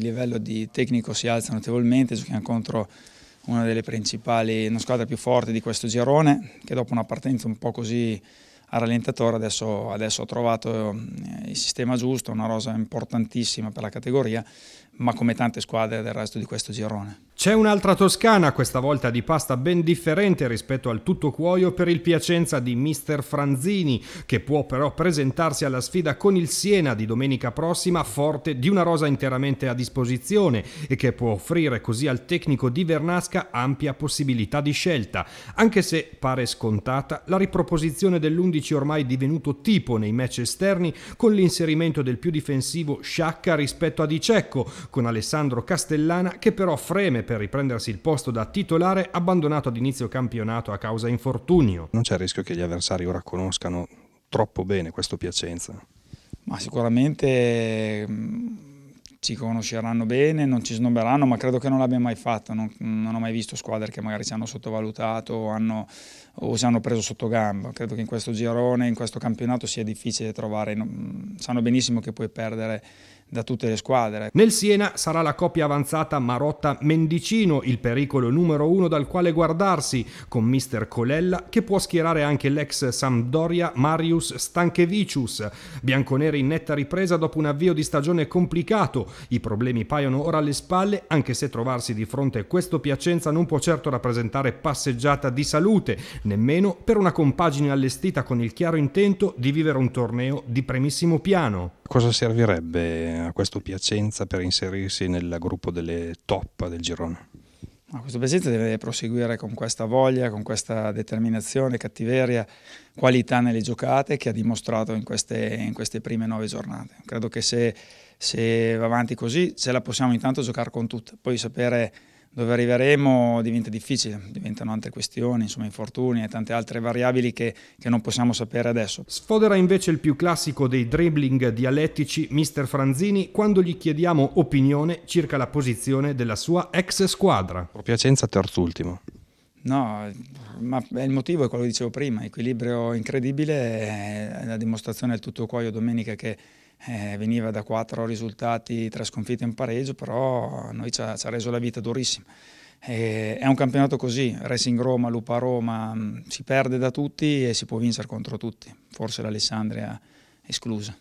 Il livello di tecnico si alza notevolmente, giochiamo contro una delle principali, una squadra più forte di questo girone, che dopo una partenza un po' così a rallentatore adesso, adesso ho trovato eh, il sistema giusto, una rosa importantissima per la categoria, ma come tante squadre del resto di questo girone. C'è un'altra toscana, questa volta di pasta ben differente rispetto al tutto cuoio per il Piacenza di Mr. Franzini, che può però presentarsi alla sfida con il Siena di domenica prossima, forte di una rosa interamente a disposizione e che può offrire così al tecnico di Vernasca ampia possibilità di scelta, anche se pare scontata la riproposizione dell'11 ormai divenuto tipo nei match esterni con l'inserimento del più difensivo Sciacca rispetto a Di Cecco, con Alessandro Castellana che però freme per riprendersi il posto da titolare abbandonato ad inizio campionato a causa infortunio. Non c'è il rischio che gli avversari ora conoscano troppo bene questo Piacenza? Ma sicuramente mm, ci conosceranno bene, non ci snobberanno, ma credo che non l'abbia mai fatto. Non, non, ho mai visto squadre che magari ci hanno sottovalutato o, hanno, o si hanno preso sotto gamba. Credo che in questo girone, in questo campionato sia difficile trovare. Non, mm, sanno benissimo che puoi perdere da tutte le squadre. Nel Siena sarà la coppia avanzata Marotta-Mendicino il pericolo numero uno dal quale guardarsi, con mister Colella che può schierare anche l'ex Sampdoria Marius Stanchevicius. Bianconeri in netta ripresa dopo un avvio di stagione complicato, i problemi paiono ora alle spalle anche se trovarsi di fronte a questo Piacenza non può certo rappresentare passeggiata di salute, nemmeno per una compagine allestita con il chiaro intento di vivere un torneo di primissimo piano cosa servirebbe a questo Piacenza per inserirsi nel gruppo delle top del girone? A questo Piacenza deve proseguire con questa voglia, con questa determinazione, cattiveria, qualità nelle giocate che ha dimostrato in queste, in queste prime nove giornate. Credo che se, se va avanti così ce la possiamo intanto giocare con tutte, poi sapere dove arriveremo diventa difficile, diventano altre questioni, insomma infortuni e tante altre variabili che, che, non possiamo sapere adesso. Sfodera invece il più classico dei dribbling dialettici, mister Franzini, quando gli chiediamo opinione circa la posizione della sua ex squadra. Pro Piacenza terzultimo. No, ma il motivo è quello che dicevo prima, equilibrio incredibile, la dimostrazione del tutto cuoio domenica che eh, veniva da quattro risultati, tre sconfitte e un pareggio, però noi ci ha, ci ha reso la vita durissima. Eh, è un campionato così, Racing Roma, Lupa Roma, mm, si perde da tutti e si può vincere contro tutti, forse l'Alessandria esclusa.